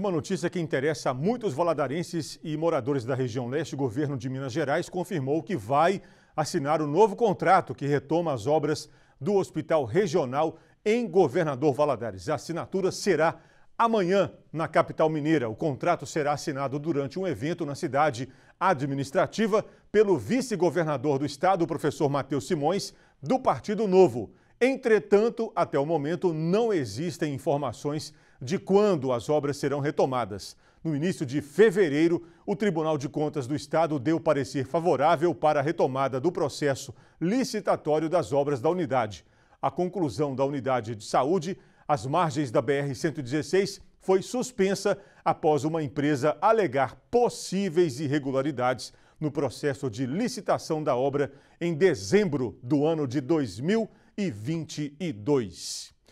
Uma notícia que interessa a muitos valadarenses e moradores da região leste, o governo de Minas Gerais confirmou que vai assinar o um novo contrato que retoma as obras do Hospital Regional em Governador Valadares. A assinatura será amanhã na capital mineira. O contrato será assinado durante um evento na cidade administrativa pelo vice-governador do estado, o professor Matheus Simões, do Partido Novo. Entretanto, até o momento, não existem informações de quando as obras serão retomadas. No início de fevereiro, o Tribunal de Contas do Estado deu parecer favorável para a retomada do processo licitatório das obras da unidade. A conclusão da unidade de saúde, às margens da BR-116, foi suspensa após uma empresa alegar possíveis irregularidades no processo de licitação da obra em dezembro do ano de 2020 e 22.